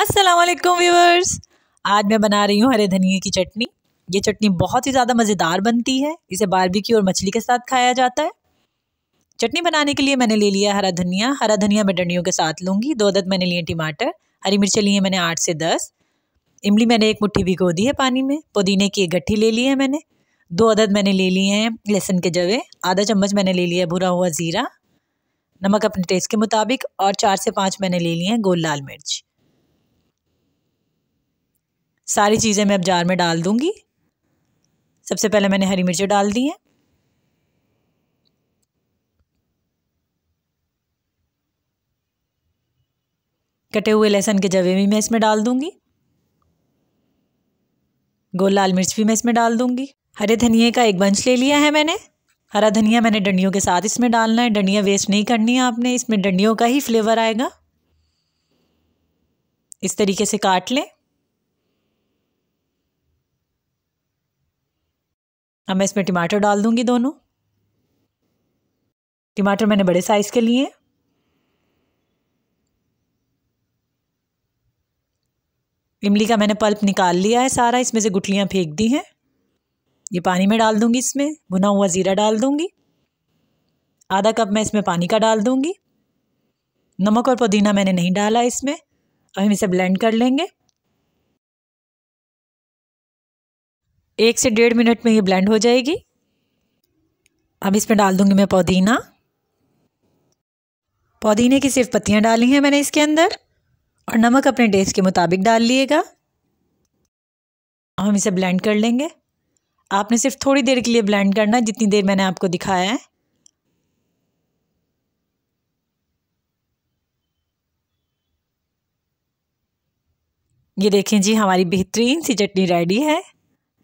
Aslam viewers आज मैं बना रही हूँ हरे धनिए की चटनी ये चटनी बहुत ही ज़्यादा मज़ेदार बनती है इसे बारबेक्यू और मछली के साथ खाया जाता है चटनी बनाने के लिए मैंने ले लिया हरा धनिया हरा धनिया मैं डंडियों के साथ लूँगी दो दद मैंने लिए टमाटर हरी मिर्चें लिए मैंने आठ से दस इमली मैंने एक मुट्ठी भिगो दी है पानी में पुदीने की एक गट्ठी ले ली है मैंने दो अदद मैंने ले लिए हैं लहसुन के जवे आधा चम्मच मैंने ले लिया है भुरा हुआ ज़ीरा नमक अपने टेस्ट के मुताबिक और चार से पाँच मैंने ले लिए हैं गोल लाल मिर्च सारी चीज़ें मैं अब जार में डाल दूँगी सबसे पहले मैंने हरी मिर्चें डाल दी हैं कटे हुए लहसुन के जवे भी मैं इसमें डाल दूँगी गोल लाल मिर्च भी मैं इसमें डाल दूँगी हरे धनिए का एक बंच ले लिया है मैंने हरा धनिया मैंने डंडियों के साथ इसमें डालना है डंडियाँ वेस्ट नहीं करनी है आपने इसमें डंडियों का ही फ्लेवर आएगा इस तरीके से काट लें अब मैं इसमें टमाटर डाल दूंगी दोनों टमाटर मैंने बड़े साइज़ के लिए इमली का मैंने पल्प निकाल लिया है सारा इसमें से गुटलियाँ फेंक दी हैं ये पानी में डाल दूँगी इसमें भुना हुआ ज़ीरा डाल दूँगी आधा कप मैं इसमें पानी का डाल दूँगी नमक और पुदीना मैंने नहीं डाला इसमें अब हम इसे ब्लेंड कर लेंगे एक से डेढ़ मिनट में ये ब्लेंड हो जाएगी अब इसमें डाल दूंगी मैं पुदीना पुदीने की सिर्फ पत्तियाँ डाली हैं मैंने इसके अंदर और नमक अपने टेस्ट के मुताबिक डाल लिएगा अब हम इसे ब्लेंड कर लेंगे आपने सिर्फ थोड़ी देर के लिए ब्लेंड करना जितनी देर मैंने आपको दिखाया है ये देखें जी हमारी बेहतरीन सी चटनी रेडी है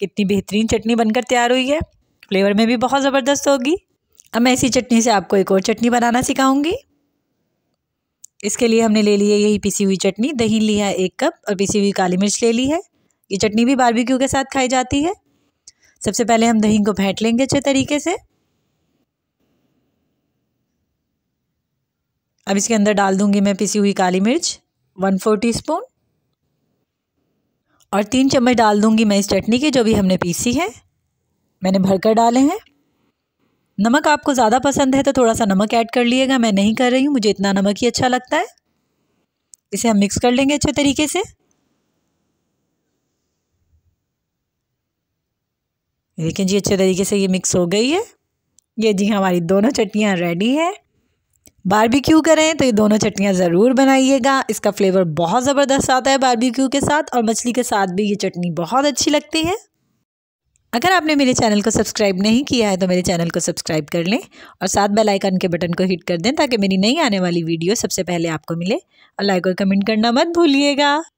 कितनी बेहतरीन चटनी बनकर तैयार हुई है फ्लेवर में भी बहुत ज़बरदस्त होगी अब मैं इसी चटनी से आपको एक और चटनी बनाना सिखाऊंगी इसके लिए हमने ले ली है यही पिसी हुई चटनी दही ली है एक कप और पिसी हुई काली मिर्च ले ली है ये चटनी भी बारबेक्यू के साथ खाई जाती है सबसे पहले हम दही को फेंट लेंगे अच्छे तरीके से अब इसके अंदर डाल दूंगी मैं पिसी हुई काली मिर्च वन फोर टी स्पून और तीन चम्मच डाल दूँगी मैं इस चटनी की जो भी हमने पीसी है मैंने भर कर डाले हैं नमक आपको ज़्यादा पसंद है तो थोड़ा सा नमक ऐड कर लिएगा मैं नहीं कर रही हूँ मुझे इतना नमक ही अच्छा लगता है इसे हम मिक्स कर लेंगे अच्छे तरीके से देखिए जी अच्छे तरीके से ये मिक्स हो गई है ये जी हमारी दोनों चटनियाँ रेडी है बारबेक्यू करें तो ये दोनों चटनियाँ ज़रूर बनाइएगा इसका फ्लेवर बहुत ज़बरदस्त आता है बारबेक्यू के साथ और मछली के साथ भी ये चटनी बहुत अच्छी लगती है अगर आपने मेरे चैनल को सब्सक्राइब नहीं किया है तो मेरे चैनल को सब्सक्राइब कर लें और साथ बेल आइकन के बटन को हिट कर दें ताकि मेरी नई आने वाली वीडियो सबसे पहले आपको मिले और लाइक और कमेंट करना मत भूलिएगा